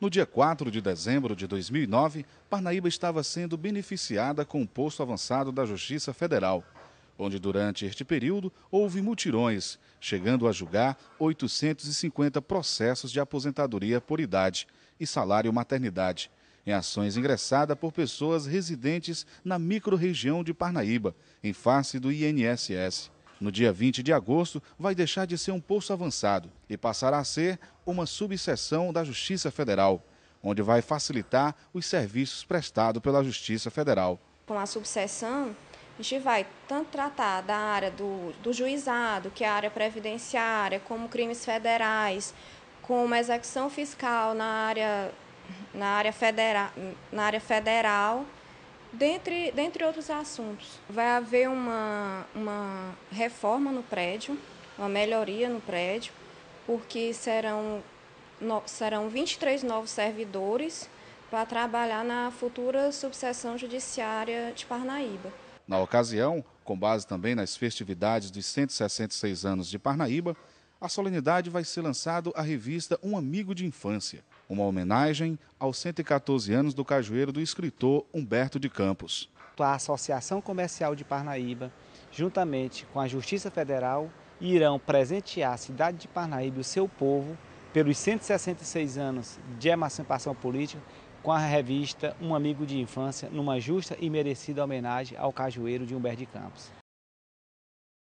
No dia 4 de dezembro de 2009, Parnaíba estava sendo beneficiada com o posto avançado da Justiça Federal, onde durante este período houve mutirões, chegando a julgar 850 processos de aposentadoria por idade e salário maternidade, em ações ingressadas por pessoas residentes na microrregião de Parnaíba, em face do INSS no dia 20 de agosto, vai deixar de ser um posto avançado e passará a ser uma subseção da Justiça Federal, onde vai facilitar os serviços prestados pela Justiça Federal. Com a subseção, a gente vai tanto tratar da área do, do juizado, que é a área previdenciária, como crimes federais, como execução fiscal na área, na área, federa, na área federal dentre, dentre outros assuntos. Vai haver uma, uma reforma no prédio, uma melhoria no prédio, porque serão, no, serão 23 novos servidores para trabalhar na futura subseção judiciária de Parnaíba. Na ocasião, com base também nas festividades dos 166 anos de Parnaíba, a solenidade vai ser lançado a revista Um Amigo de Infância, uma homenagem aos 114 anos do cajueiro do escritor Humberto de Campos. A Associação Comercial de Parnaíba, juntamente com a Justiça Federal, irão presentear a cidade de Parnaíba e o seu povo pelos 166 anos de emancipação política com a revista Um Amigo de Infância, numa justa e merecida homenagem ao cajueiro de Humberto de Campos.